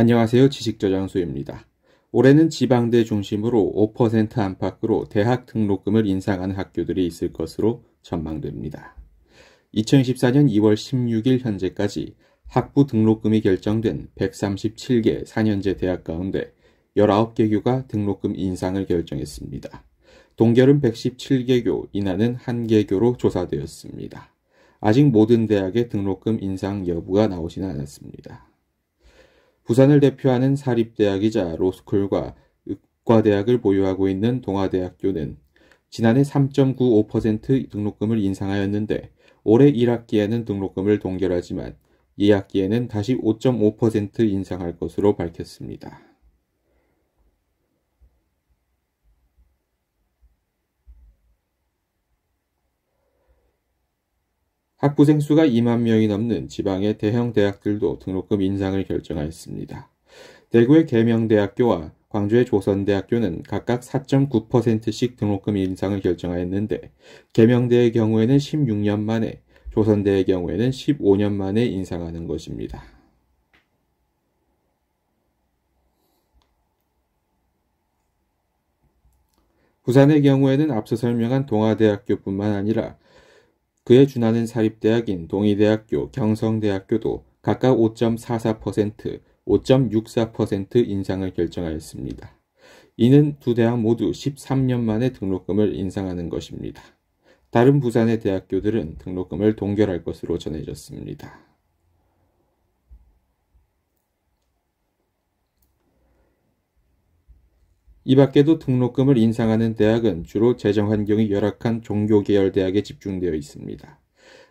안녕하세요. 지식저장소입니다. 올해는 지방대 중심으로 5% 안팎으로 대학 등록금을 인상한 학교들이 있을 것으로 전망됩니다. 2014년 2월 16일 현재까지 학부 등록금이 결정된 137개 4년제 대학 가운데 19개 교가 등록금 인상을 결정했습니다. 동결은 117개 교, 인하는 1개 교로 조사되었습니다. 아직 모든 대학의 등록금 인상 여부가 나오지는 않았습니다. 부산을 대표하는 사립대학이자 로스쿨과 의과대학을 보유하고 있는 동아대학교는 지난해 3.95% 등록금을 인상하였는데 올해 1학기에는 등록금을 동결하지만 2학기에는 다시 5.5% 인상할 것으로 밝혔습니다. 학부생 수가 2만 명이 넘는 지방의 대형 대학들도 등록금 인상을 결정하였습니다. 대구의 계명대학교와 광주의 조선대학교는 각각 4.9%씩 등록금 인상을 결정하였는데 계명대의 경우에는 16년 만에 조선대의 경우에는 15년 만에 인상하는 것입니다. 부산의 경우에는 앞서 설명한 동아대학교뿐만 아니라 그에 준하는 사립대학인 동의대학교, 경성대학교도 각각 5.44%, 5.64% 인상을 결정하였습니다. 이는 두 대학 모두 13년 만에 등록금을 인상하는 것입니다. 다른 부산의 대학교들은 등록금을 동결할 것으로 전해졌습니다. 이 밖에도 등록금을 인상하는 대학은 주로 재정 환경이 열악한 종교계열 대학에 집중되어 있습니다.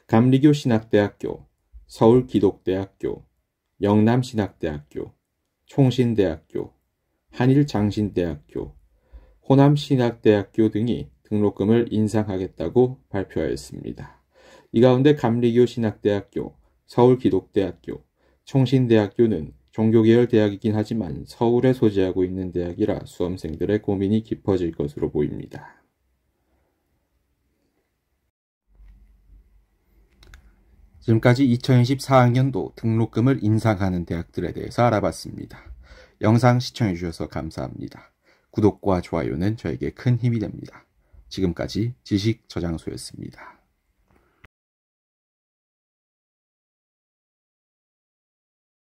감리교 신학대학교, 서울 기독대학교, 영남 신학대학교, 총신대학교, 한일장신대학교, 호남신학대학교 등이 등록금을 인상하겠다고 발표하였습니다. 이 가운데 감리교 신학대학교, 서울 기독대학교, 총신대학교는 종교계열 대학이긴 하지만 서울에 소재하고 있는 대학이라 수험생들의 고민이 깊어질 것으로 보입니다. 지금까지 2024학년도 등록금을 인상하는 대학들에 대해서 알아봤습니다. 영상 시청해주셔서 감사합니다. 구독과 좋아요는 저에게 큰 힘이 됩니다. 지금까지 지식 저장소였습니다.